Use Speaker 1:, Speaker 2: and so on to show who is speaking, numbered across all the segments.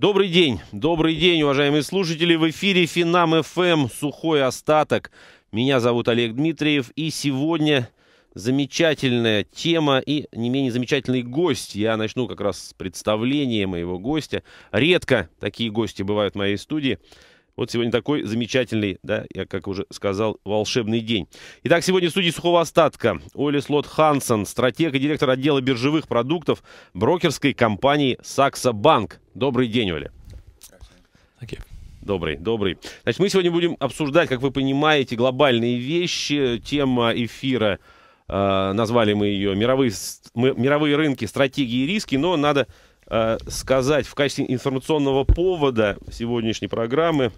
Speaker 1: Добрый день, добрый день, уважаемые слушатели. В эфире Финам ФМ «Сухой остаток». Меня зовут Олег Дмитриев, и сегодня замечательная тема и не менее замечательный гость. Я начну как раз с представления моего гостя. Редко такие гости бывают в моей студии. Вот сегодня такой замечательный, да, я как уже сказал, волшебный день. Итак, сегодня в студии сухого остатка Оли Слот Хансен, стратег и директор отдела биржевых продуктов брокерской компании Сакса Банк. Добрый день, Оля. Okay. Добрый, добрый. Значит, мы сегодня будем обсуждать, как вы понимаете, глобальные вещи. Тема эфира, э, назвали мы ее «Мировые, мировые рынки, стратегии и риски», но надо Э, сказать в качестве информационного повода сегодняшней программы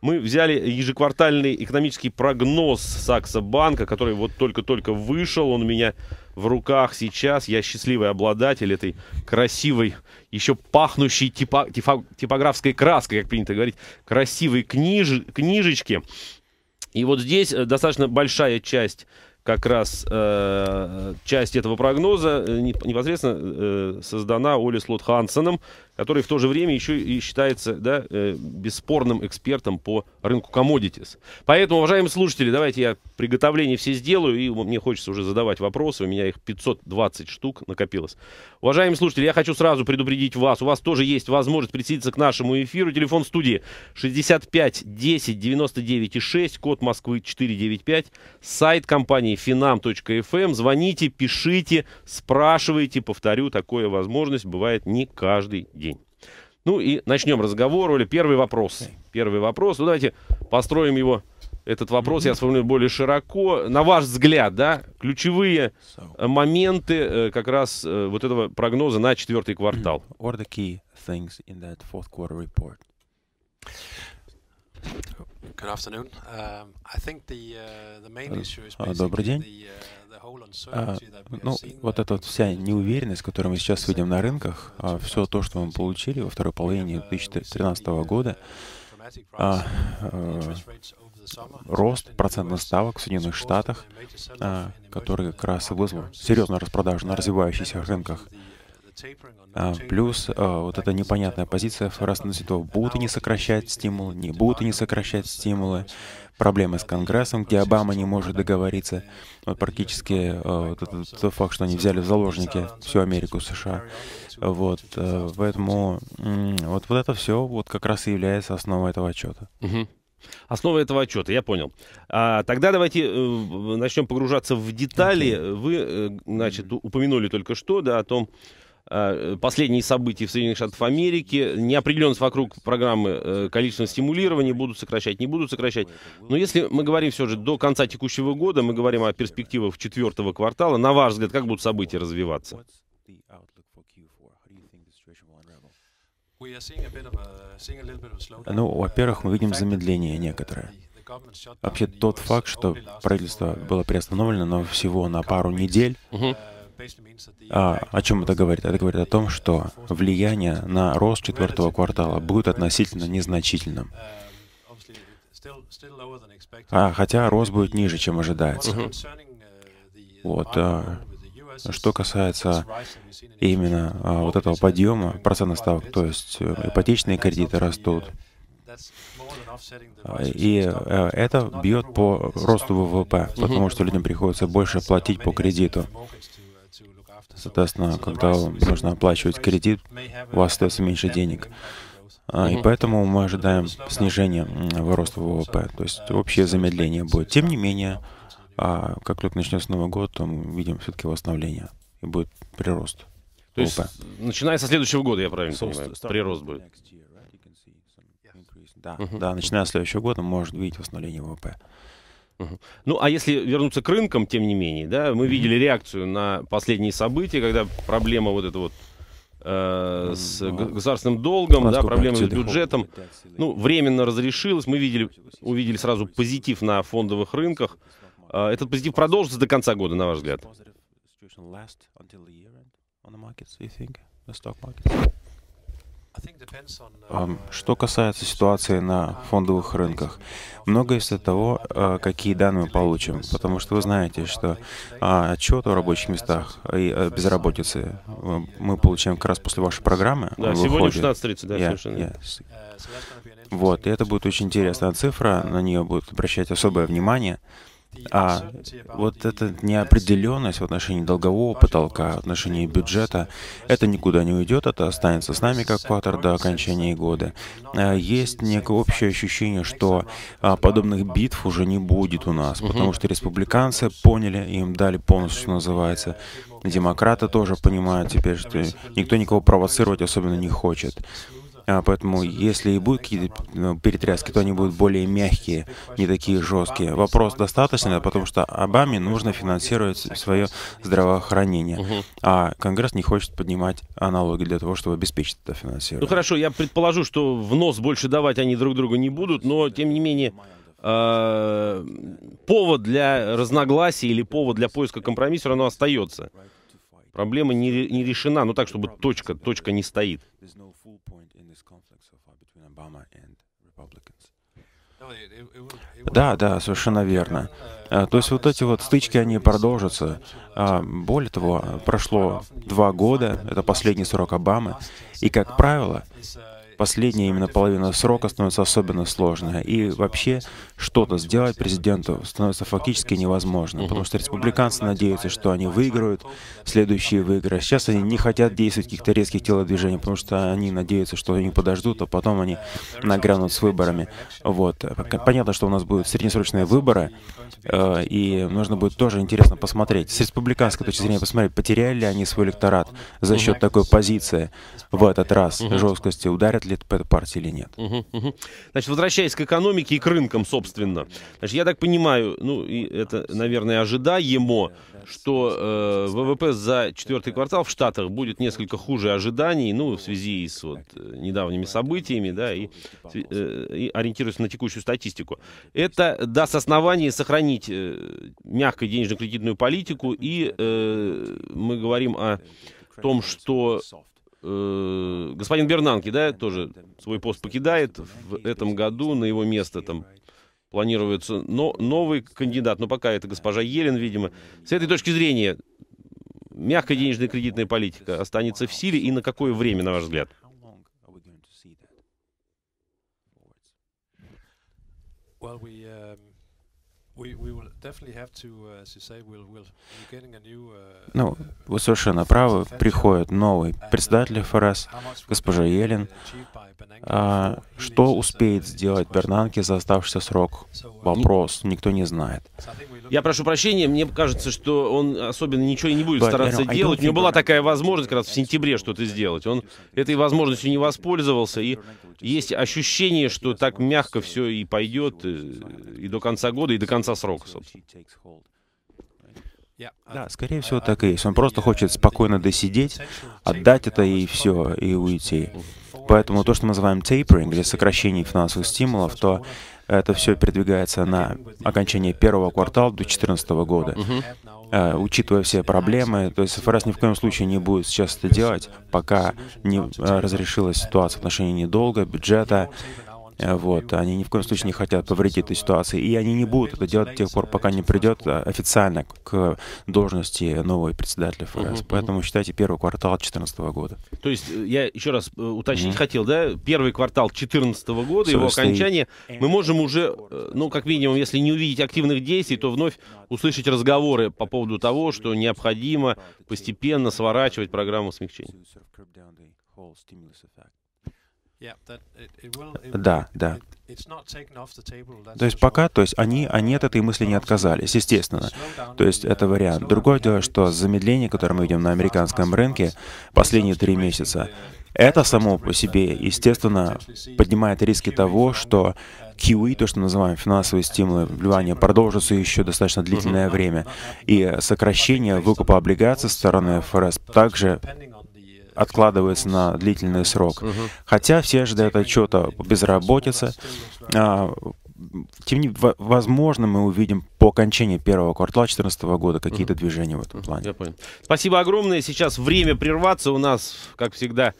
Speaker 1: мы взяли ежеквартальный экономический прогноз Сакса Банка, который вот только-только вышел. Он у меня в руках сейчас. Я счастливый обладатель этой красивой, еще пахнущей типа, типа, типографской краской, как принято говорить, красивой книж, книжечки. И вот здесь э, достаточно большая часть как раз э, часть этого прогноза э, непосредственно э, создана Оли Слот Хансоном который в то же время еще и считается да, э, бесспорным экспертом по рынку commodities. Поэтому, уважаемые слушатели, давайте я приготовление все сделаю, и мне хочется уже задавать вопросы, у меня их 520 штук накопилось. Уважаемые слушатели, я хочу сразу предупредить вас, у вас тоже есть возможность присоединиться к нашему эфиру. Телефон студии 65 10 99 6, код Москвы 495, сайт компании finam.fm. Эм. Звоните, пишите, спрашивайте, повторю, такая возможность бывает не каждый день. Ну и начнем разговор, или Первый вопрос. Первый вопрос. Ну давайте построим его, этот вопрос, я вспомню более широко. На ваш взгляд, да, ключевые моменты э, как раз э, вот этого прогноза на четвертый квартал. Or the key things in that
Speaker 2: fourth quarter report. Добрый день. Uh, а, ну, вот эта вот вся uh, неуверенность, которую мы сейчас видим на рынках, а, все то, что мы получили во второй половине 2013 uh, года, а, рост процентных ставок в Соединенных Штатах, который как раз и вызвал серьезную распродажу на развивающихся рынках. А, плюс а, вот эта непонятная позиция фарасенситов. Будут они сокращать стимулы, не будут они сокращать стимулы. Проблемы с Конгрессом, где Обама не может договориться. Вот практически а, вот этот, тот факт, что они взяли в заложники всю Америку, США. Вот, поэтому вот, вот это все вот как раз и является основой этого отчета.
Speaker 1: Основа этого отчета, я понял. А, тогда давайте э, начнем погружаться в детали. Okay. Вы, э, значит, упомянули только что, да, о том, Э, последние события в Соединенных Штатах Америки, неопределенность вокруг программы э, количества стимулирования, будут сокращать, не будут сокращать. Но если мы говорим все же до конца текущего года, мы говорим о перспективах четвертого квартала, на ваш взгляд, как будут события развиваться?
Speaker 2: Ну, во-первых, мы видим замедление некоторое. Вообще тот факт, что правительство было приостановлено, но всего на пару недель, uh-huh. А, о чем это говорит? Это говорит о том, что влияние на рост четвертого квартала будет относительно незначительным. А, хотя рост будет ниже, чем ожидается. Угу. Вот. А, что касается именно а, вот этого подъема процентных ставок, то есть э, ипотечные кредиты растут, а, и э, это бьет по росту ВВП, потому что людям приходится больше платить по кредиту. Соответственно, когда нужно оплачивать кредит, у вас остается меньше денег. И поэтому мы ожидаем снижения роста ВВП, то есть общее замедление будет. Тем не менее, как только начнется Новый год, то мы видим все-таки восстановление и будет прирост. То есть, начиная со
Speaker 1: следующего года, я правильно so, понимаю, прирост будет. Да,
Speaker 2: uh-huh. да, начиная с следующего года можно видеть восстановление ВВП.
Speaker 1: Ну, а если вернуться к рынкам, тем не менее, да, мы видели реакцию на последние события, когда проблема вот эта вот э, с ну, а государственным долгом, да, проблемы с бюджетом, ну, временно разрешилась. Мы видели, увидели сразу позитив на фондовых рынках. Э, этот позитив продолжится до конца года, на ваш взгляд?
Speaker 2: Что касается ситуации на фондовых рынках, многое из того, а, какие данные мы получим, потому что вы знаете, что а, отчет о рабочих местах и а, безработице мы получаем как раз после вашей программы. Да, выходит. сегодня в 16.30, да, yeah, совершенно. Yes. Вот, и это будет очень интересная цифра, на нее будут обращать особое внимание. А вот эта неопределенность в отношении долгового потолка, в отношении бюджета, это никуда не уйдет, это останется с нами как фактор до окончания года. А, есть некое общее ощущение, что а, подобных битв уже не будет у нас, потому что республиканцы поняли, им дали полностью, что называется, демократы тоже понимают теперь, что никто никого провоцировать особенно не хочет. А, поэтому, если и будут какие-то э, перетряски, то они будут более мягкие, не такие жесткие. Вопрос достаточно, потому что Обаме нужно финансировать свое здравоохранение, а Конгресс не хочет поднимать аналоги для того, чтобы обеспечить это финансирование. Ну
Speaker 1: хорошо, я предположу, что в нос больше давать они друг другу не будут, но тем не менее э, повод для разногласий или повод для поиска компромисса, оно остается. Проблема не, не решена, ну так, чтобы точка, точка не стоит. Да,
Speaker 2: да, совершенно верно. Э, то есть вот эти вот стычки, они продолжатся. А, более того, прошло два года, это последний срок Обамы, и, как правило, последняя именно половина срока становится особенно сложной. И вообще что-то сделать президенту становится фактически невозможно, потому что республиканцы надеются, что они выиграют следующие выборы. Сейчас они не хотят действовать каких-то резких телодвижений, потому что они надеются, что они подождут, а потом они нагрянут с выборами. Вот. Понятно, что у нас будут среднесрочные выборы, э, и нужно будет тоже интересно посмотреть. С республиканской точки зрения посмотреть, потеряли ли они свой электорат за счет такой позиции в этот раз, жесткости, ударят ли это партии или нет.
Speaker 1: Значит, возвращаясь к экономике и к рынкам, собственно, собственно. Значит, я так понимаю, ну, и это, наверное, ожидаемо, что э, ВВП за четвертый квартал в Штатах будет несколько хуже ожиданий, ну, в связи с вот, э, недавними событиями, да, и, э, и ориентируясь на текущую статистику. Это даст основание сохранить э, мягкую денежно-кредитную политику, и э, мы говорим о том, что э, господин Бернанки, да, тоже свой пост покидает в этом году, на его место там планируется но, новый кандидат, но пока это госпожа Елен, видимо. С этой точки зрения, мягкая денежная кредитная политика останется в силе и на какое время, на ваш взгляд?
Speaker 2: Well, we, um... Uh, ну, uh, вы совершенно правы, приходит новый uh, председатель ФРС, госпожа Елен. А, что успеет сделать Бернанке за оставшийся срок? Вопрос, никто
Speaker 1: не знает. Я прошу прощения, мне кажется, что он особенно ничего и не будет But, стараться you know, делать. У него была такая возможность как раз в сентябре что-то сделать. Он этой возможностью не воспользовался, и есть ощущение, что так мягко все и пойдет, и, э, и до конца года, и до конца конца срока, собственно.
Speaker 2: Да, скорее всего, так и есть. Он просто хочет uh, спокойно досидеть, отдать это и все, и уйти. Поэтому то, что мы называем uh, tapering, или сокращение финансовых стимулов, то это все передвигается на окончание первого квартала до 2014 года. Угу. учитывая все проблемы, то есть ФРС ни в коем uh, случае не будет сейчас это делать, пока не э, разрешилась ситуация в отношении недолга, бюджета, Э, вот. Они ни в коем случае не хотят повредить этой ситуации, и они не будут это делать до тех пор, пока не придет э, официально к должности нового председателя ФРС. Угу, Поэтому считайте первый квартал 2014 года.
Speaker 1: То есть э, я еще раз уточнить угу. хотел, да, первый квартал 2014 года, Все его стоит. окончание, мы можем уже, ну, как минимум, если не увидеть активных действий, то вновь услышать разговоры по поводу того, что необходимо постепенно сворачивать программу смягчения.
Speaker 2: Да, да. То есть пока, то есть они, они от этой мысли не отказались, естественно. Uh, то есть это вариант. Другое дело, что замедление, которое мы видим на американском рынке последние три месяца, это само по себе, естественно, поднимает риски того, что QE, то, что называем финансовые стимулы вливания, продолжится еще достаточно длительное время. И сокращение выкупа облигаций со стороны ФРС также откладывается на длительный срок. Хотя все ожидают отчета по безработице, а, тем не возможно, мы увидим по окончании первого квартала 2014 года какие-то движения в этом плане.
Speaker 1: Я понял. Спасибо огромное. Сейчас время прерваться. У нас, как всегда,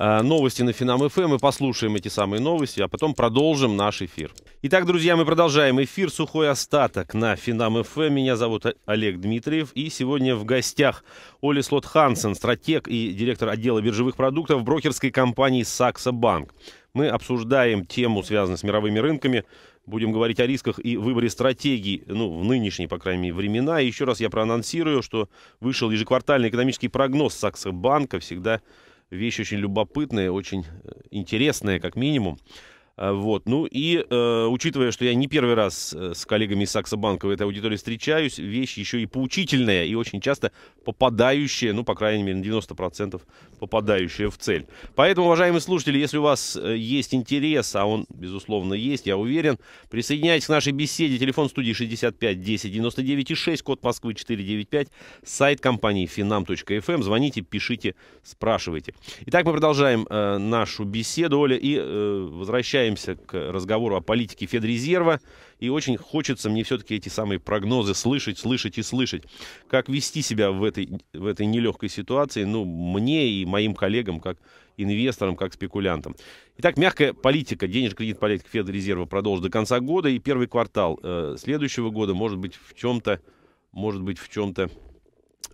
Speaker 1: Э, новости на Финам ФМ эм, и послушаем эти самые новости, а потом продолжим наш эфир. Итак, друзья, мы продолжаем эфир «Сухой остаток» на Финам ФМ. Эм. Меня зовут Олег Дмитриев и сегодня в гостях Оли Слот Хансен, стратег и директор отдела биржевых продуктов брокерской компании «Сакса Банк». Мы обсуждаем тему, связанную с мировыми рынками, будем говорить о рисках и выборе стратегий, ну, в нынешние, по крайней мере, времена. И еще раз я проанонсирую, что вышел ежеквартальный экономический прогноз Сакса Банка, всегда вещь очень любопытная, очень э, интересная, как минимум. А, вот. Ну и э, учитывая, что я не первый раз э, с коллегами из Саксобанка в этой аудитории встречаюсь, вещь еще и поучительная и очень часто попадающая, ну, по крайней мере, на 90% попадающая в цель. Поэтому, уважаемые слушатели, если у вас э, есть интерес, а он, безусловно, есть, я уверен, присоединяйтесь к нашей беседе. Телефон студии 65 10 99 6, код Москвы 495, сайт компании finam.fm. Эм. Звоните, пишите, спрашивайте. Итак, мы продолжаем э, нашу беседу, Оля, и э, возвращаемся возвращаемся к разговору о политике Федрезерва, и очень хочется мне все-таки эти самые прогнозы слышать, слышать и слышать. Как вести себя в этой, в этой нелегкой ситуации, ну, мне и моим коллегам, как инвесторам, как спекулянтам. Итак, мягкая политика, денежно-кредит политика Федрезерва продолжит до конца года, и первый квартал э, следующего года, может быть, в чем-то, может быть, в чем-то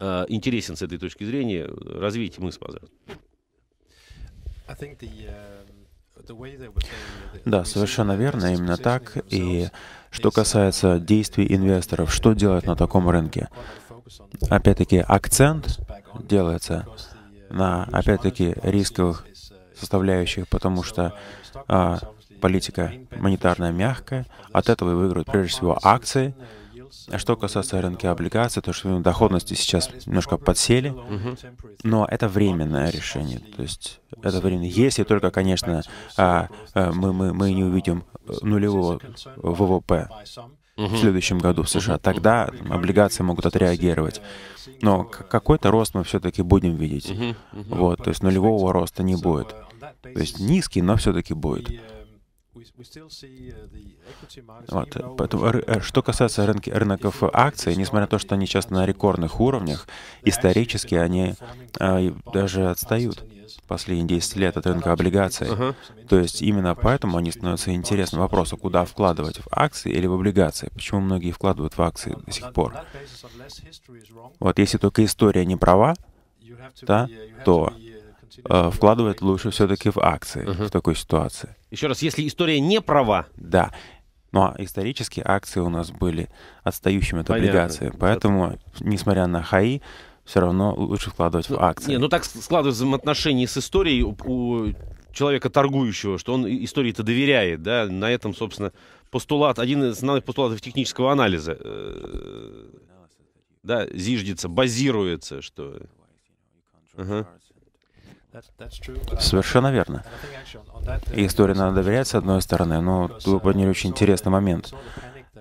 Speaker 1: э, интересен с этой точки зрения. Развитие мысль, пожалуйста.
Speaker 2: I think the uh... Да, совершенно верно, именно так. И что касается действий инвесторов, что делать на таком рынке? Опять-таки, акцент делается на, опять-таки, рисковых составляющих, потому что а, политика монетарная мягкая, от этого и выиграют прежде всего акции, а что касается рынка облигаций, то что доходности сейчас немножко подсели, но это временное решение. То есть это время, если только, конечно, а, э, мы, мы, мы не увидим э, нулевого ВВП в следующем году в США, тогда там, облигации могут отреагировать. Но какой-то рост мы все-таки будем видеть. Вот, то есть нулевого роста не будет. То есть низкий, но все-таки будет. Uh, вот, поэтому, э, что касается рынки, рынков акций, несмотря на то, что они часто на рекордных уровнях, исторически они а, даже отстают последние 10 лет uh, от рынка облигаций. Uh-huh. То есть именно поэтому они становятся интересным вопросом, куда вкладывать, в акции или в облигации. Почему многие вкладывают в акции до сих пор? Вот если только история не права, да, uh, то Э, вкладывает лучше все-таки в акции uh-huh. в такой ситуации.
Speaker 1: Еще раз, если история не права.
Speaker 2: Да. Ну а исторически акции у нас были отстающими от облигации, Поэтому, несмотря на хаи, все равно лучше вкладывать ну, в акции. Не, ну
Speaker 1: так складывать взаимоотношения с историей у, у человека торгующего, что он истории-то доверяет, да, на этом, собственно, постулат, один из основных постулатов технического анализа, э, да, зиждется, базируется, что... Uh -huh.
Speaker 2: Совершенно верно. Uh, И истории надо доверять, с одной стороны, но вы uh, подняли очень интересный момент.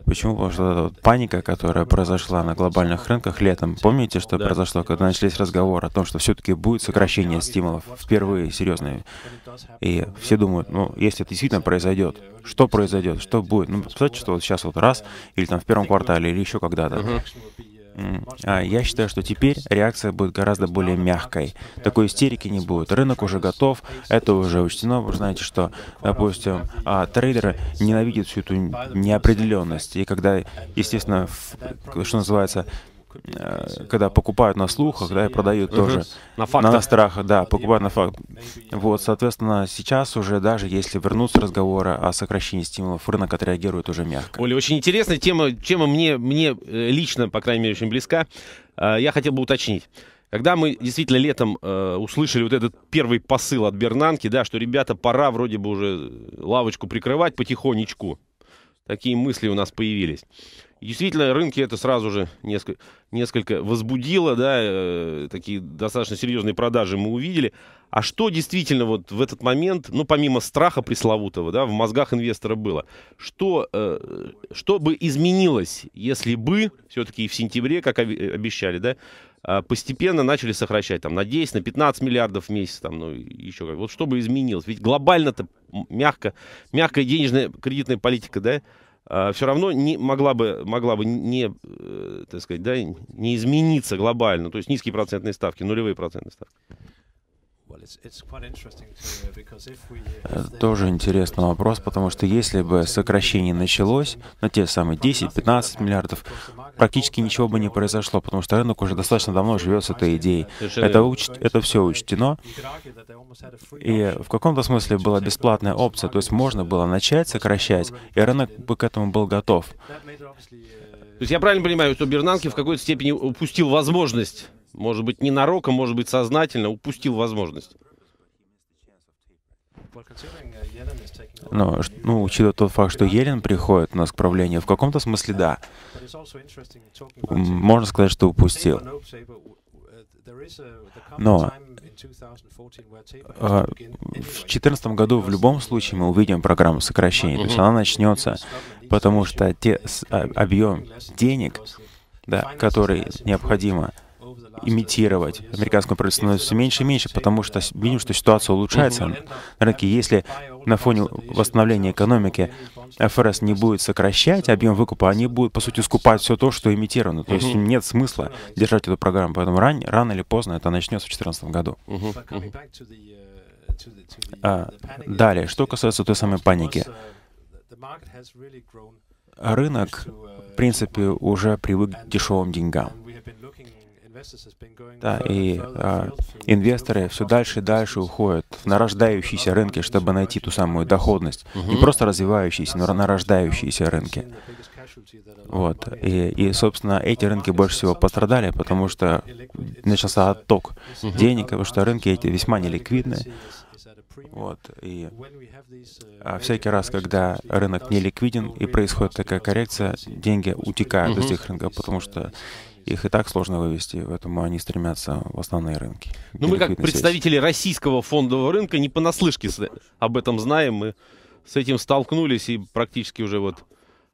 Speaker 2: Почему? Потому что паника, которая произошла на глобальных рынках летом, помните, что произошло, когда начались разговоры о том, что все-таки будет сокращение стимулов, впервые серьезные. И все думают, ну, если это действительно произойдет, что произойдет, что будет? Ну, представьте, что вот сейчас вот раз, или там в первом квартале, или еще когда-то. Uh-huh. А, я считаю, что теперь реакция будет гораздо более мягкой. Такой истерики не будет. Рынок уже готов, это уже учтено. Вы знаете, что, допустим, а, трейдеры ненавидят всю эту неопределенность. И когда, естественно, что называется, Э, когда покупают на слухах, да, и продают uh-huh. тоже. На фактах. На страхах, да, покупают на факт. Вот, соответственно, сейчас уже даже если вернуться разговора о сокращении стимулов, рынок отреагирует уже мягко.
Speaker 1: Оля, очень интересная тема, тема мне, мне э, лично, по крайней мере, очень близка. Э, я хотел бы уточнить. Когда мы действительно летом э, услышали вот этот первый посыл от Бернанки, да, что ребята, пора вроде бы уже лавочку прикрывать потихонечку. Такие мысли у нас появились действительно, рынки это сразу же несколько, несколько возбудило, да, э, такие достаточно серьезные продажи мы увидели. А что действительно вот в этот момент, ну, помимо страха пресловутого, да, в мозгах инвестора было? Что, э, что бы изменилось, если бы все-таки в сентябре, как обещали, да, э, постепенно начали сокращать там, на 10, на 15 миллиардов в месяц, там, ну, еще как. Вот что бы изменилось? Ведь глобально-то мягко, мягкая денежная кредитная политика, да, а, все равно не, могла бы, могла бы не, э, так сказать, да, не измениться глобально. То есть низкие процентные ставки, нулевые процентные ставки. Тоже
Speaker 2: интересный вопрос, потому что если бы сокращение началось на ну, те самые 10-15 миллиардов, практически ничего бы не произошло, потому что рынок уже достаточно давно живет с этой идеей. Это, уч... это все учтено. И в каком-то смысле была бесплатная опция, то есть можно было начать сокращать, и рынок бы к этому был готов.
Speaker 1: То есть я правильно понимаю, что Бернанки в какой-то степени упустил возможность может быть, ненароком, может быть, сознательно упустил возможность.
Speaker 2: Но, ну, учитывая тот факт, что Елен приходит на исправление, в каком-то смысле да. Можно сказать, что упустил. Но а, в 2014 году в любом случае мы увидим программу сокращений, то есть она начнется, потому что те, а, объем денег, да, который необходимо имитировать американскую правительственную все меньше и меньше, потому что видим, что ситуация улучшается на рынке. Если на фоне восстановления экономики ФРС не будет сокращать объем выкупа, они будут, по сути, скупать все то, что имитировано. То есть нет смысла держать эту программу, поэтому ран, рано или поздно это начнется в 2014 году. А, далее, что касается той самой паники. Рынок, в принципе, уже привык к дешевым деньгам. Да, и э, инвесторы все дальше и дальше уходят на рождающиеся рынки, чтобы найти ту самую доходность. Угу. Не просто развивающиеся, но на рождающиеся рынки. Вот. И, и, собственно, эти рынки больше всего пострадали, потому что начался отток угу. денег, потому что рынки эти весьма неликвидны. Вот, и а всякий раз, когда рынок неликвиден и происходит такая коррекция, деньги утекают угу. из этих рынков, потому что их и так сложно вывести, поэтому они стремятся в основные
Speaker 1: рынки. Ну, мы как представители сесть. российского фондового рынка не понаслышке об этом знаем. Мы с этим столкнулись и практически уже вот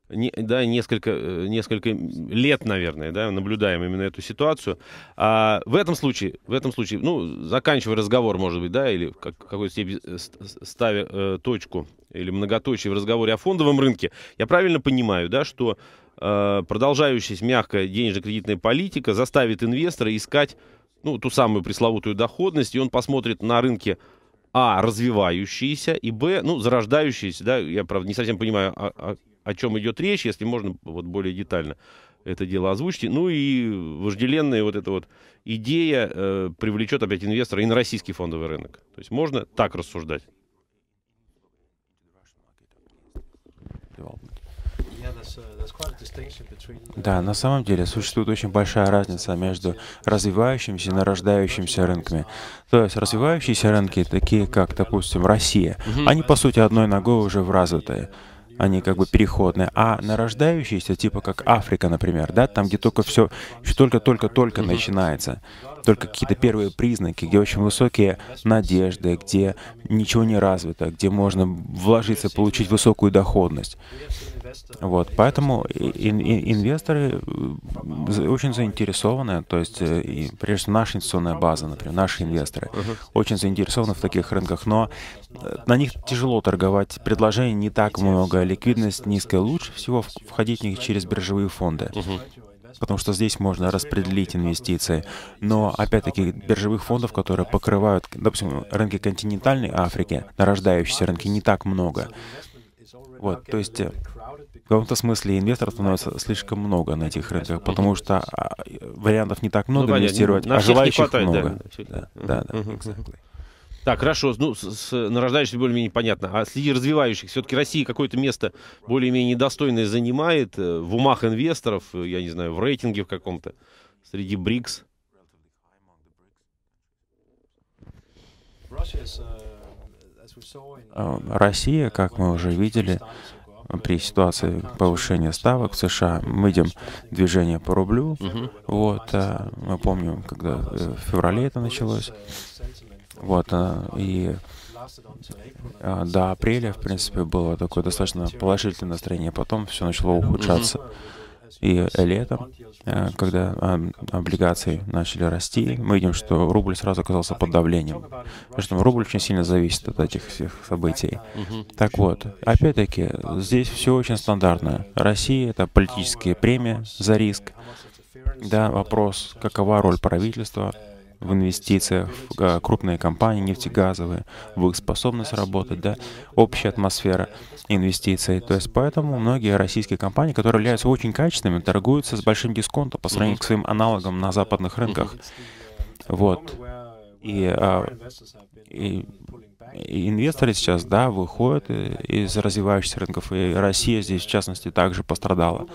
Speaker 1: не, да, несколько, э, несколько лет, наверное, да, наблюдаем именно эту ситуацию. А в этом случае, в этом случае, ну, заканчивая разговор, может быть, да, или как, какой-то степени ставя э, точку или многоточие в разговоре о фондовом рынке, я правильно понимаю, да, что Э, продолжающаяся мягкая денежно-кредитная политика заставит инвестора искать ну, ту самую пресловутую доходность, и он посмотрит на рынке а, развивающиеся, и б, ну, зарождающиеся, да, я, правда, не совсем понимаю, о, о, о чем идет речь, если можно вот более детально это дело озвучить, Ну и вожделенная вот эта вот идея э, привлечет опять инвестора и на российский фондовый рынок. То есть можно так рассуждать. Uh,
Speaker 2: да, на самом деле существует очень большая разница между развивающимися и нарождающимися рынками. То есть развивающиеся рынки, такие как, допустим, Россия, они по сути одной ногой уже в развитые они как бы переходные, а нарождающиеся, типа как Африка, например, да, там, где только все еще только-только-только mm-hmm. начинается, только какие-то первые признаки, где очень высокие надежды, где ничего не развито, где можно вложиться, получить высокую доходность. Вот, поэтому ин, ин, инвесторы э, очень заинтересованы, то есть, э, и, прежде всего, наша инвестиционная база, например, наши инвесторы, uh-huh. очень заинтересованы в таких рынках, но э, на них тяжело торговать, предложений не так много, ликвидность низкая, лучше всего входить в них через биржевые фонды. Uh-huh потому что здесь можно распределить инвестиции. Но, опять-таки, биржевых фондов, которые покрывают, допустим, рынки континентальной Африки, нарождающиеся рынки, не так много. Вот, то есть ну, в каком-то смысле инвесторов становится слишком много на этих рынках, потому что а, вариантов не так ну, много инвестировать, а желающих много. Да, да,
Speaker 1: Так, хорошо, ну, с, с нарождающихся более-менее понятно. А среди развивающихся все-таки Россия какое-то место более-менее достойное занимает э, в умах инвесторов, э, я не знаю, в рейтинге в каком-то, среди БРИКС? Uh, а, Россия,
Speaker 2: как мы уже видели, при ситуации повышения ставок в США мы видим движение по рублю. Угу. Вот, э, мы помним, когда э, в феврале это началось. Вот, э, и до апреля, в принципе, было такое достаточно положительное настроение, потом все начало ухудшаться. Mm-hmm. И летом, э, когда а, облигации начали расти, мы видим, что рубль сразу оказался под давлением. Потому что рубль очень сильно зависит от этих всех событий. Так вот, опять-таки, здесь все очень стандартно. Россия — это политические премии за риск. Да, вопрос, какова роль правительства в инвестициях, в э, крупные компании нефтегазовые, в их способность работать, да, общая атмосфера инвестиций. То есть поэтому многие российские компании, которые являются очень качественными, торгуются с большим дисконтом по сравнению mm-hmm. к своим аналогам на западных рынках. Вот. И, а, и, и инвесторы сейчас, да, выходят из развивающихся рынков, и Россия здесь, в частности, также пострадала.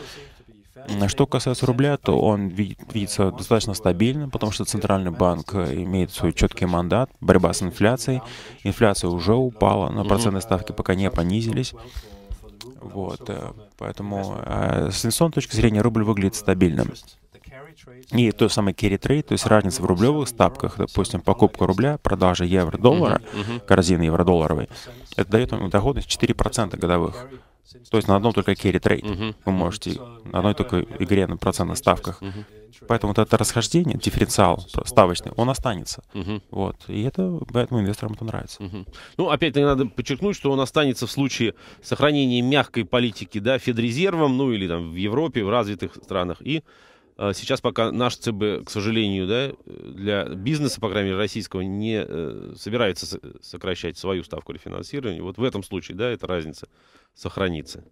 Speaker 2: Э, что касается рубля, то он видится достаточно стабильным, потому что Центральный банк имеет свой четкий мандат, борьба с инфляцией. Инфляция уже упала, но процентные ставки пока не понизились. Вот, э, поэтому э, с инвестиционной точки зрения рубль выглядит стабильным. И то самое carry trade, то есть разница в рублевых ставках, допустим, покупка рубля, продажа евро-доллара, uh-huh, uh-huh. корзины евро-долларовой, это дает ему доходность 4% годовых. То есть на одном только carry трейд вы можете, на одной только игре на процентных ставках. Поэтому вот это расхождение, дифференциал ставочный, он останется. Угу. Вот. И это, поэтому инвесторам это нравится. Угу.
Speaker 1: Ну, опять-таки, надо подчеркнуть, что он останется в случае сохранения мягкой политики, да, Федрезервом, ну или там в Европе, в развитых странах, и а, сейчас пока наш ЦБ, к сожалению, да, для бизнеса, по крайней мере, российского, не э, собирается сокращать свою ставку рефинансирования. Вот в этом случае, да, эта разница сохранится.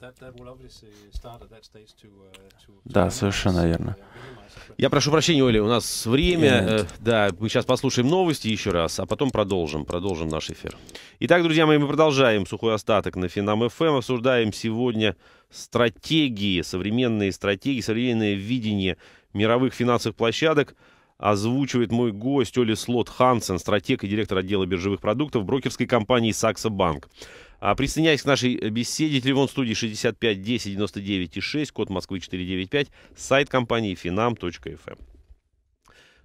Speaker 2: Uh, да, совершенно верно.
Speaker 1: Я прошу прощения, Оля, у нас время. Нет. Э, да, мы сейчас послушаем новости еще раз, а потом продолжим, продолжим наш эфир. Итак, друзья мои, мы продолжаем сухой остаток на Финам ФМ. Обсуждаем сегодня стратегии, современные стратегии, современное видение мировых финансовых площадок озвучивает мой гость Оли Слот Хансен, стратег и директор отдела биржевых продуктов брокерской компании «Сакса Банк». А присоединяясь к нашей э, беседе, телефон студии 65 10 99 и 6, код Москвы 495, сайт компании finam.fm. Эм.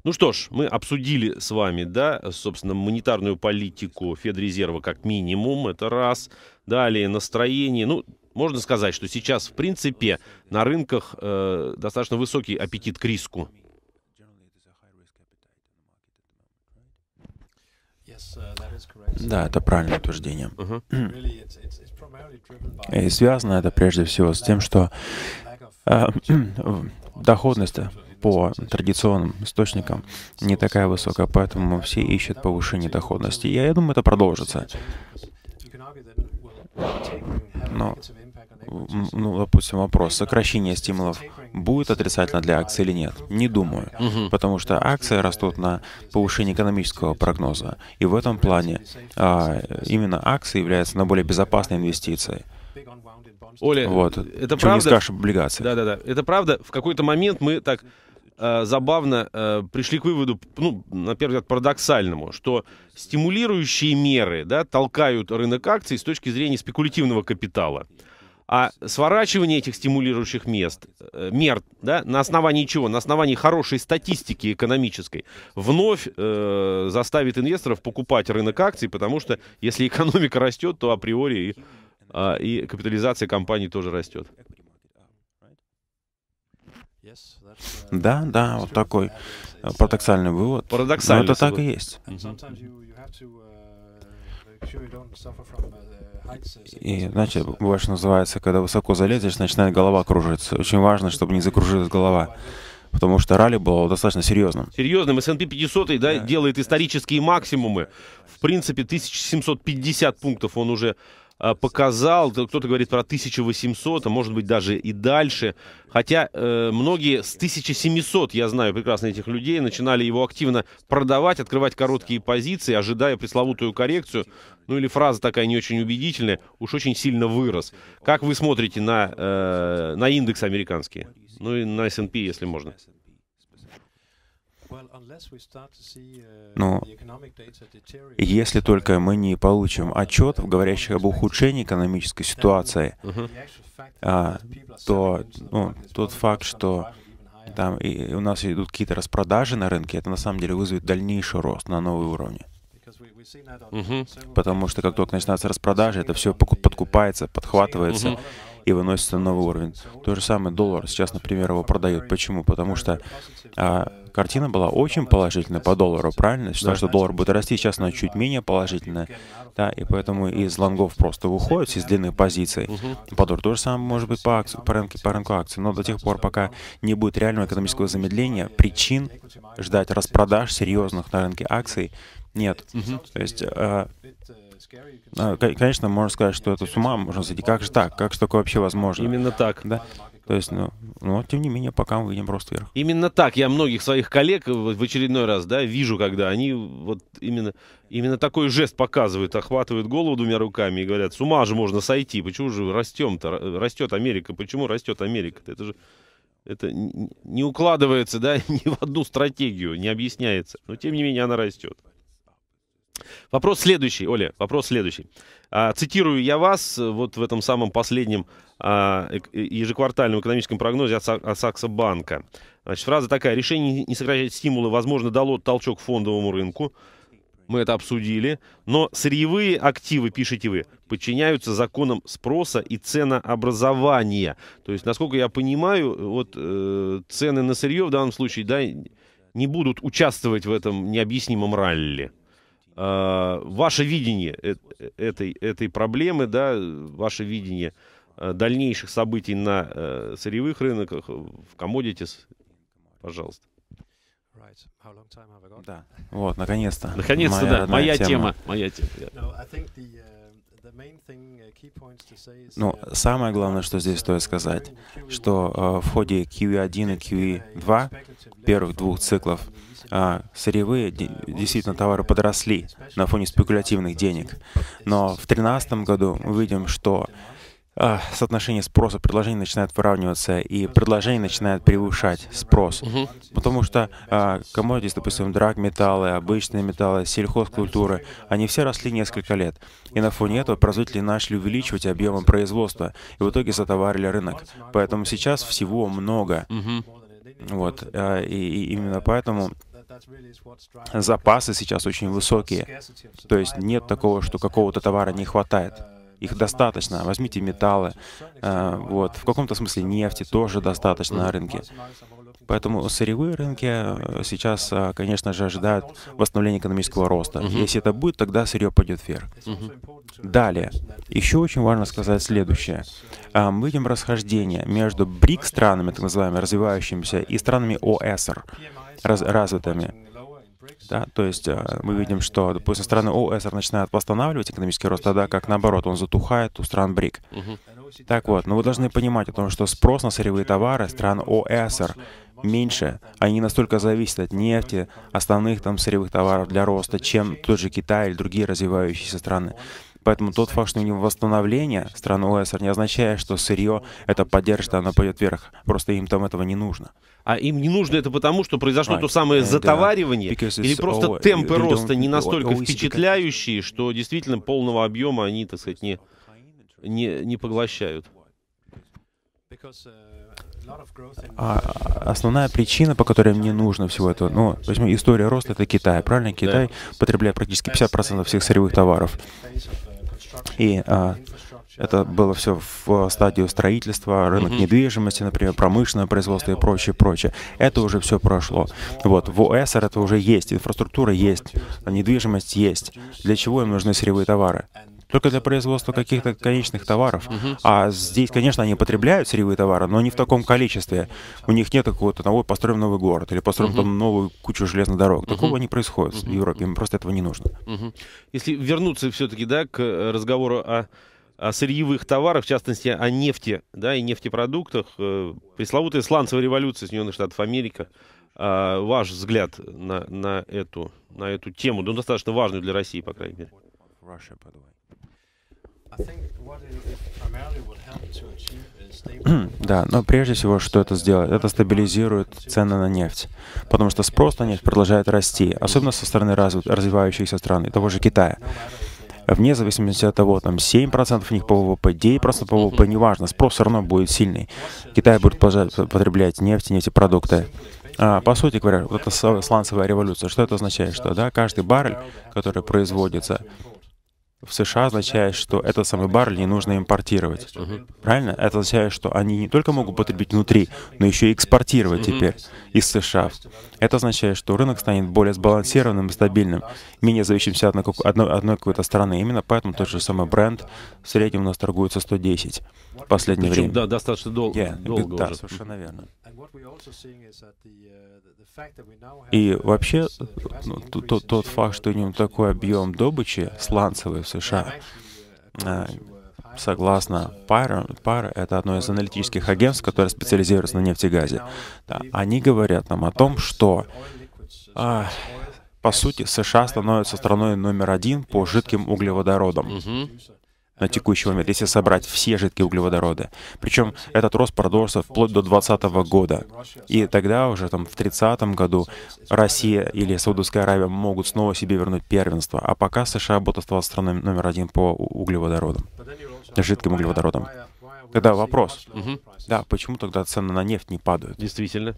Speaker 1: Ну что ж, мы обсудили с вами, да, собственно, монетарную политику Федрезерва как минимум, это раз. Далее настроение, ну, можно сказать, что сейчас, в принципе, на рынках э, достаточно высокий аппетит к риску. Uh, да, это правильное утверждение. И
Speaker 2: связано это прежде всего с тем, что а, uh, доходность по традиционным источникам не такая высокая, поэтому все ищут повышение доходности. Я, я думаю, это продолжится. Но ну, допустим, вопрос, сокращение стимулов будет отрицательно для акций или нет? Не думаю, угу. потому что акции растут на повышение экономического прогноза, и в этом плане а, именно акции являются наиболее безопасной инвестицией.
Speaker 1: Оля, вот. это Чего правда? не скажешь об облигациях. Да-да-да, это правда. В какой-то момент мы так э, забавно э, пришли к выводу, ну, на первый взгляд, парадоксальному, что стимулирующие меры да, толкают рынок акций с точки зрения спекулятивного капитала. А сворачивание этих стимулирующих мест, э, мер, да, на основании чего? На основании хорошей статистики экономической вновь э, заставит инвесторов покупать рынок акций, потому что если экономика растет, то априори и, э, и капитализация компаний тоже растет.
Speaker 2: Да, да, вот такой э, парадоксальный вывод. Парадоксальный, Но это так и есть. Mm-hmm. Uh, uh, И, знаете, больше называется, когда высоко залезешь, начинает голова кружиться. Очень важно, чтобы не закружилась голова потому что ралли было достаточно серьезным.
Speaker 1: Серьезным. S&P 500 да, делает исторические максимумы. В принципе, 1750 пунктов он уже Э, показал, кто-то говорит про 1800, а может быть даже и дальше. Хотя э, многие с 1700, я знаю прекрасно этих людей, начинали его активно продавать, открывать короткие позиции, ожидая пресловутую коррекцию. Ну или фраза такая не очень убедительная, уж очень сильно вырос. Как вы смотрите на, э, на индекс американский? Ну и на S&P, если можно.
Speaker 2: Uh, Но если только мы не получим отчет, говорящий об ухудшении экономической ситуации, uh-huh. то ну, тот факт, что там и у нас идут какие-то распродажи на рынке, это на самом деле вызовет дальнейший рост на новые уровни. Угу. Потому что как только начинаются распродажи, это все uh, подкупается, подхватывается. Угу и выносится на новый уровень. То же самое доллар. Сейчас, например, его продают. Почему? Потому что а, картина была очень положительная по доллару, правильно? Считал, да. что доллар будет расти, сейчас она чуть менее положительная. Да, и поэтому из лонгов просто уходят, из длинных позиций. Угу. По доллару то же самое может быть по, акции, по, рынку, по рынку акций. Но до тех пор, пока не будет реального экономического замедления, причин ждать распродаж серьезных на рынке акций нет. Угу. То есть... А, а, конечно, можно сказать, что это с ума можно сойти. Как же так? Как же такое вообще возможно? Именно так. Да? То есть, ну, но ну, тем не менее, пока мы видим рост вверх.
Speaker 1: Именно так. Я многих своих коллег в очередной раз, да, вижу, когда они вот именно, именно такой жест показывают, охватывают голову двумя руками и говорят, с ума же можно сойти, почему же растем-то, растет Америка, почему растет Америка? -то? Это же это не укладывается, да, ни в одну стратегию, не объясняется. Но тем не менее она растет. Вопрос следующий, Оля, вопрос следующий. А, цитирую я вас э, вот в этом самом последнем а, э, ежеквартальном экономическом прогнозе от, от Сакса Банка. Значит, фраза такая. Решение не сокращать стимулы, возможно, дало толчок фондовому рынку. Мы это обсудили. Но сырьевые активы, пишите вы, подчиняются законам спроса и ценообразования. То есть, насколько я понимаю, вот э, цены на сырье в данном случае да, не будут участвовать в этом необъяснимом ралли. Э, ваше видение э, этой, этой проблемы, да, ваше видение э, дальнейших событий на сырьевых рынках, в commodities, пожалуйста. Да, вот, наконец-то. Наконец-то, да, моя тема. тема. Моя тема. Yeah. Ну,
Speaker 2: самое главное, что здесь стоит сказать, что э, в ходе QE1 и QE2 первых двух циклов а, сырьевые uh, действительно товары подросли на фоне спекулятивных денег. Но в 2013 году мы видим, что а, соотношение спроса и предложения начинает выравниваться, и предложение начинает превышать спрос. Угу. Потому что а, commodities, допустим, драгметаллы, обычные металлы, сельхозкультуры, они все росли несколько лет. И на фоне этого производители начали увеличивать объемы производства, и в итоге затоварили рынок. Поэтому сейчас всего много. Угу. Вот, а, и, и именно поэтому запасы сейчас очень высокие. То есть нет такого, что какого-то товара не хватает. Их достаточно. Возьмите металлы. Э, вот. В каком-то смысле нефти тоже достаточно на рынке. Поэтому сырьевые рынки э, сейчас, э, конечно же, ожидают восстановления экономического роста. Угу. Если это будет, тогда сырье пойдет вверх. Угу. Далее. Еще очень важно сказать следующее. Мы видим расхождение между БРИК-странами, так называемыми, развивающимися, и странами ОСР, раз, развитыми. Да, то есть э, мы видим, что, допустим, страны ОСР начинают восстанавливать экономический рост, тогда как наоборот, он затухает у стран БРИК. Так вот, но вы должны понимать о том, что спрос на сырьевые товары стран ОСР меньше, они настолько зависят от нефти, основных там сырьевых товаров для роста, чем тот же Китай или другие развивающиеся страны. Поэтому тот факт, что у него восстановление стран ОСР, не означает, что сырье это поддержит, оно пойдет вверх. Просто им там этого
Speaker 1: не нужно. А им не нужно это потому, что произошло то самое э, затоваривание, или просто темпы роста не настолько впечатляющие, что действительно полного объема они, так сказать, не, не, не поглощают.
Speaker 2: А, а основная причина, по которой мне нужно всего этого, ну, возьмем история роста, это Китай, правильно? Китай yeah. потребляет практически 50% всех сырьевых товаров. И а, это было все в стадию строительства, рынок mm-hmm. недвижимости, например, промышленное производство и прочее, прочее. Это уже все прошло. Вот, в ОСР это уже есть, инфраструктура есть, недвижимость есть. Для чего им нужны сырьевые товары? только для производства каких-то конечных товаров. А здесь, конечно, они потребляют сырьевые товары, но не в таком количестве. У них нет какого-то того, построим новый город или построим там новую кучу железных дорог. Такого не происходит в Европе, им просто этого не нужно.
Speaker 1: Если вернуться все-таки да, к э, разговору о о сырьевых товарах, в частности, о нефти, да, и нефтепродуктах. Э, пресловутая сланцевая революция Соединенных Штатов Америки, а, ваш взгляд на, на, эту, на эту тему, ну, достаточно важную для России, по крайней мере
Speaker 2: да, но прежде всего, что это сделает? Это стабилизирует цены на нефть, потому что спрос на нефть продолжает расти, особенно со стороны развивающихся стран и того же Китая вне зависимости от того, там 7% у них по ВВП, 9% по ВВП, неважно, спрос все равно будет сильный. Китай будет продолжать потреблять нефть и нефтепродукты. А, по сути говоря, вот эта сланцевая революция, что это означает? Что да, каждый баррель, который производится, в США означает, что этот самый баррель не нужно импортировать. Угу. Правильно? Это означает, что они не только могут потребить внутри, но еще и экспортировать угу. теперь из США. Это означает, что рынок станет более сбалансированным и стабильным, менее зависимым от одной, одной, какой-то страны. Именно поэтому тот же самый бренд в среднем у нас торгуется 110 в последнее Причем, время. Да, достаточно дол yeah, долго Да, уже. совершенно верно. И вообще, ну, тот, факт, что у него такой объем добычи сланцевой. в США. Э, согласно Пайра, Пайра — это одно из аналитических агентств, которое специализируется на нефти и газе. Да, они говорят нам о том, что а, по сути, США становится страной номер один по жидким углеводородам. Угу на текущий момент, если собрать все жидкие углеводороды. Причем этот рост продолжился вплоть до 2020 года. И тогда уже там в 30 году Россия или Саудовская Аравия могут снова себе вернуть первенство. А пока США будут оставаться страной номер один по углеводородам, жидким углеводородам. Тогда вопрос. Угу. Да, почему тогда цены на нефть не падают? Действительно.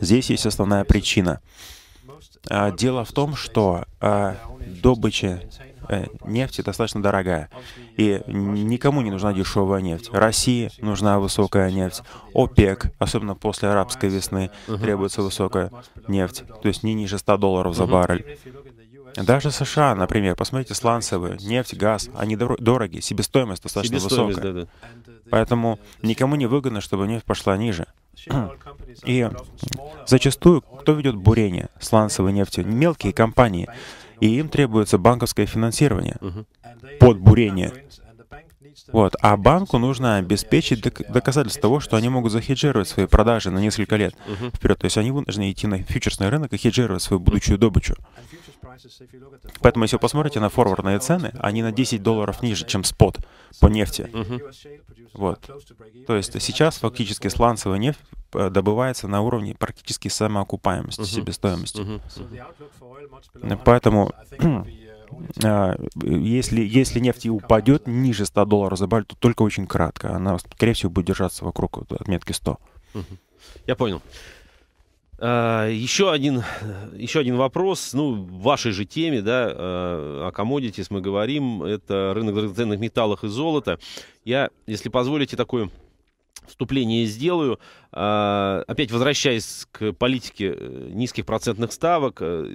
Speaker 2: Здесь есть основная причина. А, дело в том, что а, добыча Э, нефти достаточно дорогая. И никому не нужна дешевая нефть. России нужна высокая нефть. ОПЕК, особенно после арабской весны, uh требуется высокая нефть. То есть не ниже 100 долларов за баррель. Даже США, например, посмотрите, сланцевые, нефть, газ, они дор- дороги, себестоимость достаточно себестоимость, высокая. Да, да. Поэтому никому не выгодно, чтобы нефть пошла ниже. И зачастую кто ведет бурение сланцевой нефти? Мелкие компании и им требуется банковское финансирование под бурение. Вот. А банку нужно обеспечить док- доказательство того, что они могут захеджировать свои продажи на несколько лет вперед. То есть они должны идти на фьючерсный рынок и хеджировать свою будущую добычу. Поэтому, если вы посмотрите на форвардные цены, они на 10 долларов ниже, чем спот по нефти. Угу. Вот. То есть сейчас фактически сланцевая нефть э, добывается на уровне практически самоокупаемости, угу. себестоимости. Угу. Поэтому э, если, если нефть упадет ниже 100 долларов за баррель, то только очень кратко. Она, скорее всего, будет держаться вокруг отметки 100.
Speaker 1: Угу. Я понял. А, еще один, еще один вопрос, ну, в вашей же теме, да, а, о комодитис мы говорим, это рынок драгоценных металлов и золота. Я, если позволите, такое вступление сделаю. А, опять возвращаясь к политике э, низких процентных ставок, э,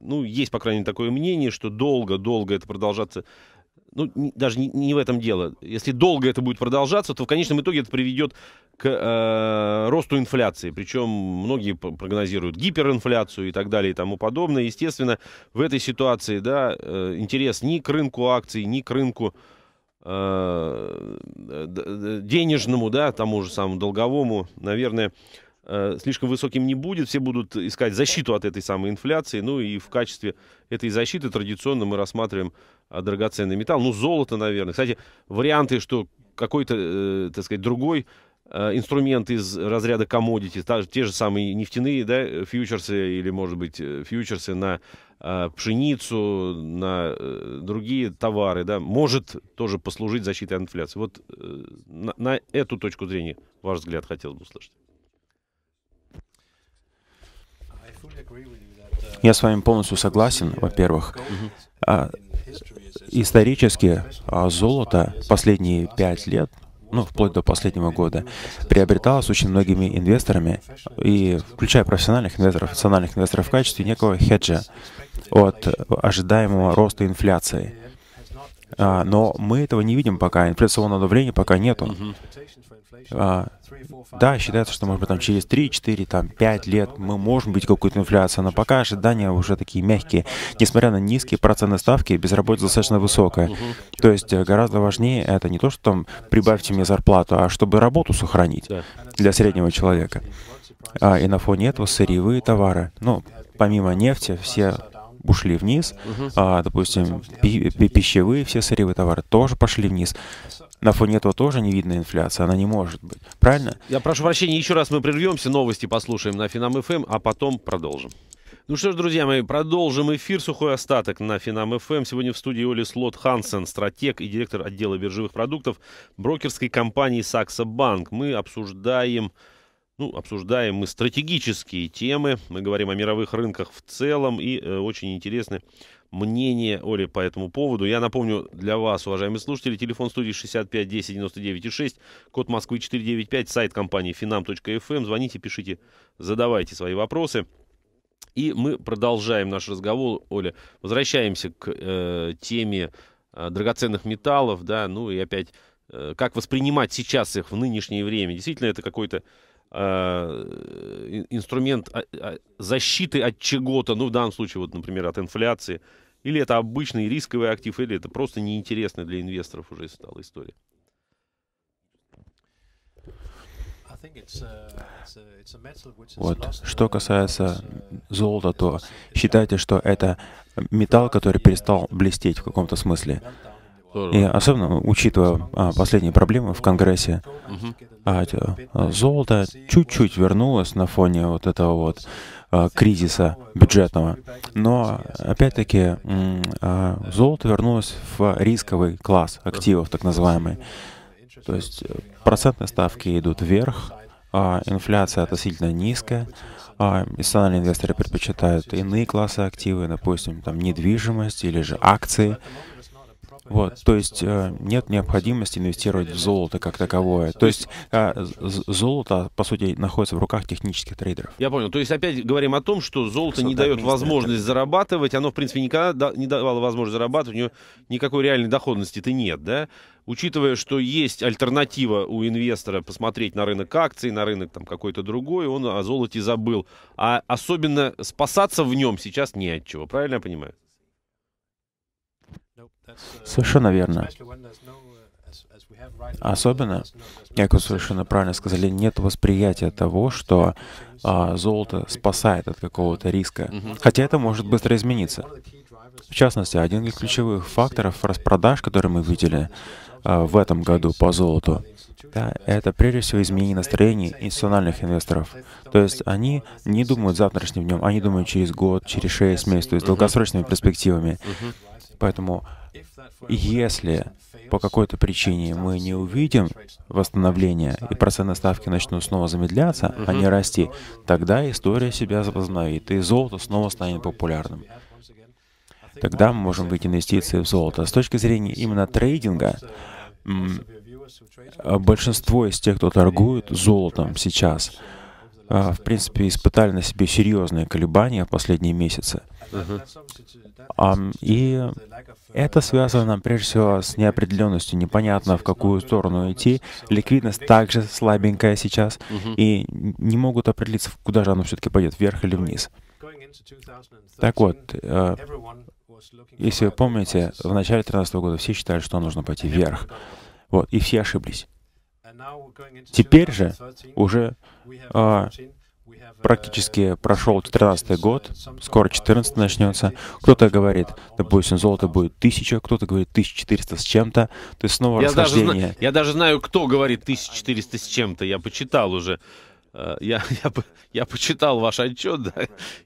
Speaker 1: ну, есть, по крайней мере, такое мнение, что долго-долго это продолжаться ну, не, даже не, не в этом дело. Если долго это будет продолжаться, то в конечном итоге это приведет к э, росту инфляции. Причем многие прогнозируют гиперинфляцию и так далее и тому подобное. Естественно, в этой ситуации да, э, интерес ни к рынку акций, ни к рынку э, денежному, да, тому же самому долговому, наверное, э, слишком высоким не будет, все будут искать защиту от этой самой инфляции, ну и в качестве этой защиты традиционно мы рассматриваем а драгоценный металл. Ну, золото, наверное. Кстати, варианты, что какой-то, э, так сказать, другой э, инструмент из разряда commodity, та, те же самые нефтяные да, фьючерсы или, может быть, э, фьючерсы на э, пшеницу, на э, другие товары, да, может тоже послужить защитой от инфляции. Вот э, на, на эту точку зрения ваш взгляд хотелось бы услышать.
Speaker 2: Я с вами полностью согласен, во-первых. Uh-huh. Исторически а, золото последние пять лет, ну, вплоть до последнего года, приобреталось очень многими инвесторами, и включая профессиональных инвесторов, профессиональных инвесторов в качестве некого хеджа от ожидаемого роста инфляции. А, но мы этого не видим пока, инфляционного давления пока нету. А, да, считается, что, может быть, там через 3, 4, там, 5 лет мы можем быть какую-то инфляцию, но пока ожидания уже такие мягкие. Несмотря на низкие процентные ставки, безработица достаточно высокая. То есть э, гораздо важнее это не то, что там прибавьте мне зарплату, а чтобы работу сохранить для среднего человека. А, и на фоне этого сырьевые товары. Ну, помимо нефти, все ушли вниз, uh-huh. а, допустим, пи- пи- пищевые все сырьевые товары тоже пошли вниз на фоне этого тоже не видно инфляция, она не может быть. Правильно?
Speaker 1: Я прошу прощения, еще раз мы прервемся, новости послушаем на Финам ФМ, эм, а потом продолжим. Ну что ж, друзья мои, продолжим эфир «Сухой остаток» на Финам ФМ. Эм. Сегодня в студии Оли Слот Хансен, стратег и директор отдела биржевых продуктов брокерской компании «Сакса Банк». Мы обсуждаем ну, обсуждаем мы стратегические темы, мы говорим о мировых рынках в целом и э, очень интересны мнение Оли по этому поводу. Я напомню для вас, уважаемые слушатели, телефон студии 65 10 99 6, код Москвы 495, сайт компании finam.fm. Эм. Звоните, пишите, задавайте свои вопросы. И мы продолжаем наш разговор, Оля. Возвращаемся к э, теме э, драгоценных металлов, да, ну и опять, э, как воспринимать сейчас их в нынешнее время. Действительно, это какой-то э, инструмент а, а, защиты от чего-то, ну, в данном случае, вот, например, от инфляции или это обычный рисковый актив, или это просто неинтересно для инвесторов уже стала история. Uh, вот что
Speaker 2: касается uh, золота, то считайте, что это металл, который перестал блестеть в каком-то смысле. И особенно учитывая а, последние проблемы в Конгрессе, угу. а, а золото чуть-чуть вернулось на фоне вот этого вот Э, кризиса бюджетного. Но опять-таки а, золото вернулось в рисковый класс активов, так называемый. То есть э, процентные ставки идут вверх, а инфляция относительно низкая, а Институциональные инвесторы предпочитают иные классы активы, допустим, там недвижимость или же акции. Вот, то есть э, нет необходимости инвестировать в золото как таковое. То есть а, золото, по сути, находится в руках технических трейдеров.
Speaker 1: Я понял. То есть опять говорим о том, что золото не дает возможность зарабатывать. Оно, в принципе, никогда не давало возможность зарабатывать. У него никакой реальной доходности-то нет, да? Учитывая, что есть альтернатива у инвестора посмотреть на рынок акций, на рынок там какой-то другой, он о золоте забыл. А особенно спасаться в нем сейчас не от чего. Правильно я понимаю? Совершенно верно.
Speaker 2: Особенно, как вы совершенно правильно сказали, нет восприятия того, что а, золото спасает от какого-то риска. Mm-hmm. Хотя это может быстро измениться. В частности, один из ключевых факторов распродаж, который мы видели а, в этом году по золоту, да, это прежде всего изменение настроений институциональных инвесторов. То есть они не думают завтрашним днем, они думают через год, через шесть месяцев, то есть долгосрочными перспективами. Поэтому если по какой-то причине мы не увидим восстановления и процентные ставки начнут снова замедляться, mm-hmm. а не расти, тогда история себя возобновит, и золото снова станет популярным. Тогда мы можем быть инвестиции в золото. С точки зрения именно трейдинга, большинство из тех, кто торгует золотом сейчас, а, в принципе, испытали на себе серьезные колебания в последние месяцы. Uh-huh. И это связано прежде всего с неопределенностью, непонятно в какую сторону идти. Ликвидность также слабенькая сейчас, угу. и не могут определиться, куда же она все-таки пойдет, вверх или вниз. Так вот, э, если вы помните, в начале 2013 года все считали, что нужно пойти вверх. Вот, и все ошиблись. Теперь же уже э, практически прошел 13 год, скоро 14 начнется. Кто-то говорит, допустим, золото будет 1000, кто-то говорит 1400 с чем-то. То есть снова я расхождение. Даже,
Speaker 1: я даже знаю, кто говорит 1400 с чем-то, я почитал уже. Э, я, я, я почитал ваш отчет да,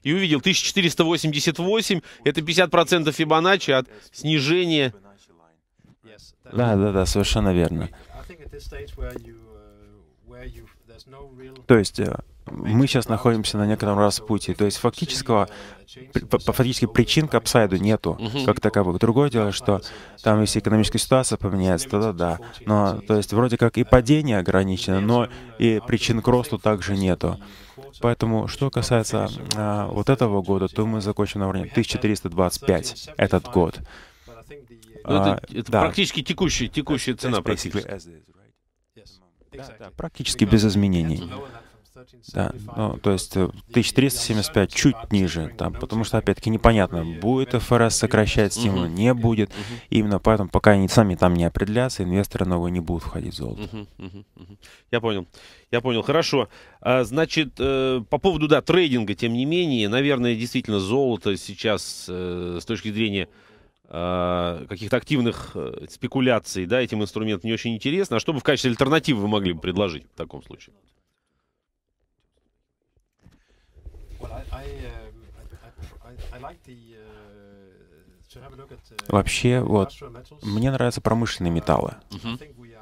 Speaker 1: и увидел 1488, это 50% Фибоначчи от снижения.
Speaker 2: Да, да, да, совершенно верно. То есть э, мы сейчас находимся на некотором распутье. То есть фактического, по фактически причин к апсайду нету как таковых. Другое дело, что там, если экономическая ситуация поменяется, тогда да. Но, то есть вроде как и падение ограничено, но и причин к росту также нету. Поэтому, что касается а, вот этого года, то мы закончим на уровне 1425 этот год. Ну, это, а, это да.
Speaker 1: практически текущая, текущая цена, практически.
Speaker 2: Да, практически без изменений. Да, ну, то есть 1375 э, чуть ниже, там, потому что, опять-таки, непонятно, будет ФРС сокращать стимулы, mm-hmm. не будет. Mm-hmm. Именно поэтому, пока они сами там не определятся, инвесторы новые не будут входить в золото.
Speaker 1: Mm-hmm. Mm-hmm. Я понял, я понял, хорошо. А, значит, э, по поводу, да, трейдинга, тем не менее, наверное, действительно, золото сейчас э, с точки зрения Э, каких-то активных э, спекуляций да, этим инструментом не очень интересно. А что бы в качестве альтернативы вы могли бы предложить в таком случае?
Speaker 2: Вообще, вот, мне нравятся промышленные uh, металлы. Uh,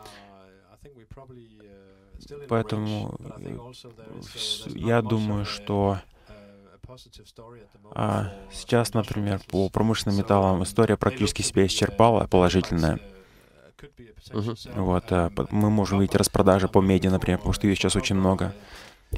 Speaker 2: Поэтому uh, я думаю, что а, uh, сейчас, например, по промышленным металлам um, история практически себя uh, исчерпала, положительная. Uh-huh. Вот, э, мы можем увидеть распродажи по меди, например, потому что ее сейчас очень много.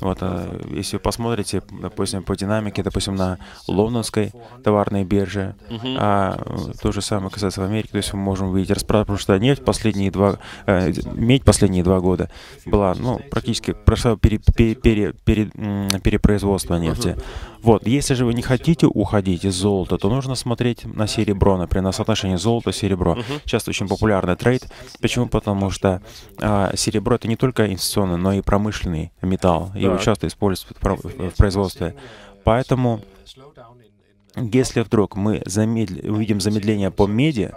Speaker 2: Вот, э, если вы посмотрите, допустим, по динамике, допустим, на лондонской товарной бирже, uh-huh. а, то же самое касается в Америке, то есть мы можем увидеть распродажи, потому что нефть последние два, э, медь последние два года была, ну, практически прошла пере, пере, пере, пере, перепроизводство нефти. Uh-huh. Вот, если же вы не хотите уходить из золота, то нужно смотреть на серебро, например, на соотношение золото-серебро. Угу. Часто очень популярный трейд. Почему? Потому что а, серебро это не только инвестиционный, но и промышленный металл. Да. Его часто используют в производстве. Поэтому, если вдруг мы замедли, увидим замедление по меди,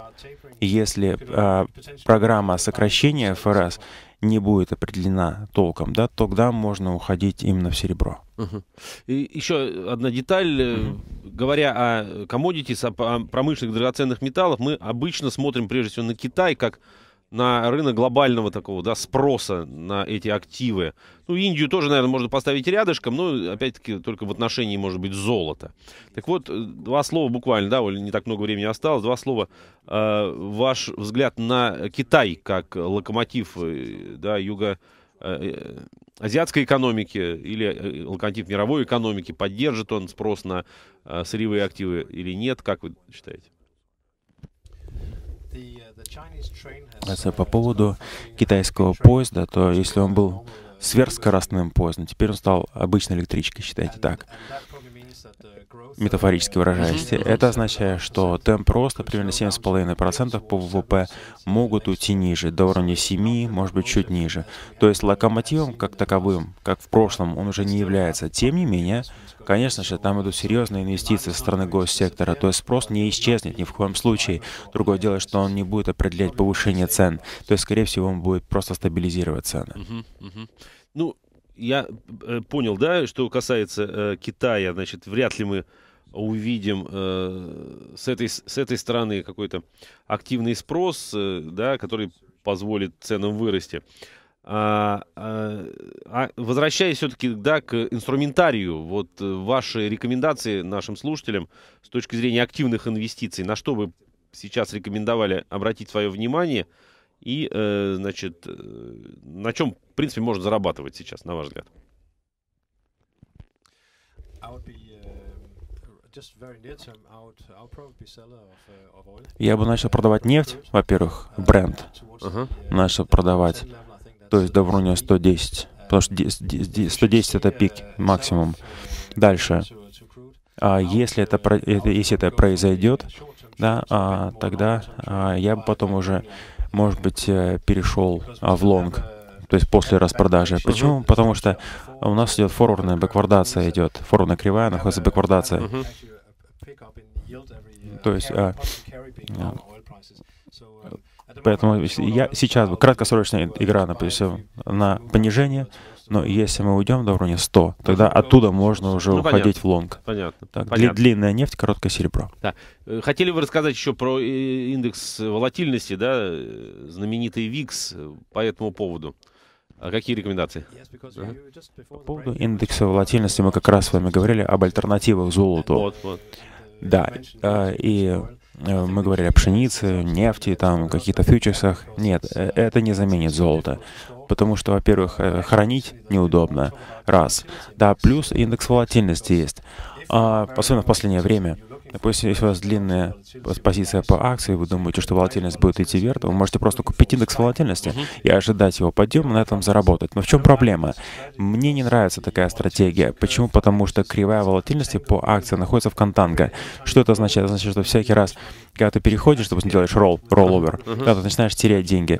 Speaker 2: если а, программа сокращения ФРС не будет определена толком, да, тогда можно уходить именно в серебро.
Speaker 1: И еще одна деталь. Угу. Говоря о комодитис, о промышленных драгоценных металлах, мы обычно смотрим прежде всего на Китай как на рынок глобального такого, да, спроса на эти активы. Ну, Индию тоже, наверное, можно поставить рядышком, но, опять-таки, только в отношении, может быть, золота. Так вот, э, два слова буквально, да, Оль, не так много времени осталось, два слова. Э, ваш взгляд на Китай как локомотив, э, да, юго э, э, азиатской экономики или локомотив мировой экономики, поддержит он спрос на э, сырьевые активы или нет, как вы считаете?
Speaker 2: Это по поводу китайского поезда, то если он был сверхскоростным поездом, теперь он стал обычной электричкой, считайте так метафорически выражаясь. Это означает, что темп роста примерно 7,5% по ВВП могут уйти ниже, до уровня 7, может быть, чуть ниже. То есть локомотивом как таковым, как в прошлом, он уже не является. Тем не менее, конечно же, там идут серьезные инвестиции со стороны госсектора, то есть спрос не исчезнет ни в коем случае. Другое дело, что он не будет определять повышение цен, то есть, скорее всего, он будет просто стабилизировать цены.
Speaker 1: Ну, я э, понял, да, что касается э, Китая, значит, вряд ли мы увидим э, с, этой, с этой стороны какой-то активный спрос, э, да, который позволит ценам вырасти. А, а, а возвращаясь все-таки да, к инструментарию, вот э, ваши рекомендации нашим слушателям с точки зрения активных инвестиций, на что вы сейчас рекомендовали обратить свое внимание и, э, значит, э, на чем принципе, может зарабатывать сейчас, на ваш взгляд?
Speaker 2: Uh, uh, я бы начал продавать нефть, во-первых, uh, бренд. Uh-huh. Начал продавать. То есть до уровня 110. Потому что 110 это пик, максимум. Дальше. А если это, если это произойдет, да, а, тогда а, я бы потом уже, может быть, э, перешел а, в лонг то есть после распродажи. Почему? Потому что у нас идет форвардная бэквардация идет. Форвардная кривая находится бэквардация. То есть а, а, Поэтому я сейчас краткосрочная игра, например, на понижение, но если мы уйдем до уровня 100, тогда оттуда можно ну, уже ну, уходить понятно, в лонг. Понятно. Так, понятно. Длинная нефть, короткое серебро.
Speaker 1: Да. Хотели бы рассказать еще про э, индекс волатильности, да, э, знаменитый ВИКС э, по этому поводу? А какие рекомендации?
Speaker 2: По поводу индекса uh, волатильности мы как раз с вами говорили об альтернативах золоту. Вот, вот. Uh, да, а, и э, мы говорили о пшенице, нефти, там, каких-то фьючерсах. Нет, э, uh, это не заменит золото. Потому что, во-первых, э, хранить неудобно. Раз. Да, плюс индекс волатильности есть. А, особенно в последнее время. Допустим, если у вас длинная позиция по акции, вы думаете, что волатильность будет идти вверх, то вы можете просто купить индекс волатильности и ожидать его подъема, на этом заработать. Но в чем проблема? Мне не нравится такая стратегия. Почему? Потому что кривая волатильности по акции находится в контанго. Что это означает? Это значит, что всякий раз, когда ты переходишь, допустим, делаешь ролл, ролловер, uh когда ты начинаешь терять деньги,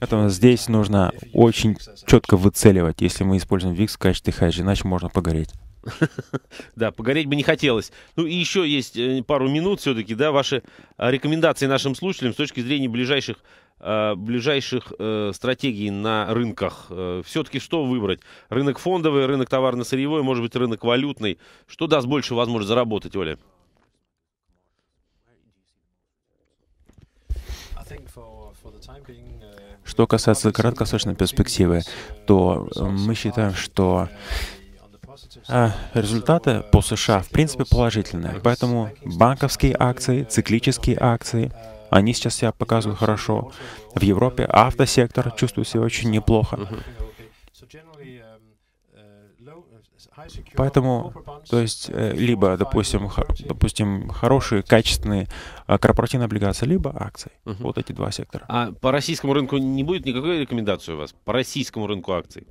Speaker 2: Поэтому здесь нужно очень четко выцеливать, если мы используем VIX в качестве хеджа, иначе можно погореть.
Speaker 1: Да, погореть бы не хотелось. Ну и еще есть э, пару минут все-таки, да, ваши а, рекомендации нашим слушателям с точки зрения ближайших а, ближайших э, стратегий на рынках. Э, Все-таки что выбрать? Рынок фондовый, рынок товарно-сырьевой, может быть, рынок валютный. Что даст больше возможность заработать, Оля?
Speaker 2: Что касается краткосрочной перспективы, то э, мы считаем, что а, результаты по США в принципе положительные. Поэтому банковские акции, циклические акции, они сейчас себя показывают хорошо. В Европе автосектор чувствует себя очень неплохо. Поэтому, то есть, э, либо, допустим, хор, допустим, хорошие, качественные э, корпоративные облигации, либо акции. Угу. Вот эти два
Speaker 1: сектора. А по российскому рынку не будет никакой рекомендации у вас? По российскому рынку акций?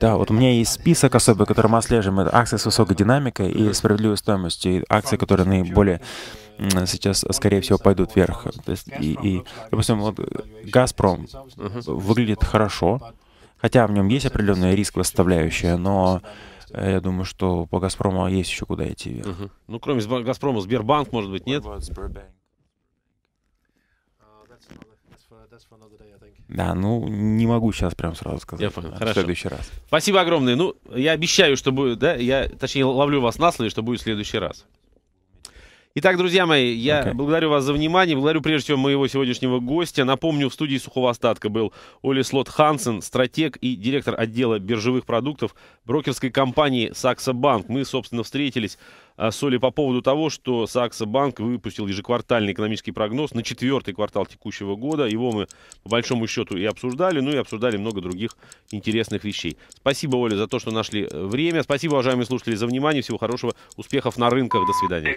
Speaker 2: Да, вот у меня есть список особый, который мы отслеживаем. Это акции с высокой динамикой и справедливой стоимостью. И акции, которые наиболее сейчас, скорее всего, пойдут вверх. и, и, допустим, вот газпром выглядит хорошо, хотя в нем есть определенная рисковая составляющая, но э, я думаю, что по «Газпрому» есть еще куда идти вверх.
Speaker 1: Ну, кроме «Газпрома», «Сбербанк», может быть, нет?
Speaker 2: Да, ну не могу сейчас прям сразу сказать. Я понял. Хорошо. В следующий раз.
Speaker 1: Спасибо огромное. Ну, я обещаю, что будет, да, я, точнее, ловлю вас на слове, что будет в следующий раз. Итак, друзья мои, я okay. благодарю вас за внимание, благодарю прежде всего моего сегодняшнего гостя. Напомню, в студии сухого остатка был Оли Слот Хансен, стратег и директор отдела биржевых продуктов брокерской компании Сакса Банк. Мы, собственно, встретились а, соли, по поводу того, что Сакса Банк выпустил ежеквартальный экономический прогноз на четвертый квартал текущего года. Его мы, по большому счету, и обсуждали, ну и обсуждали много других интересных вещей. Спасибо, Оля, за то, что нашли э, время. Спасибо, уважаемые слушатели, за внимание. Всего хорошего, успехов на рынках. До свидания.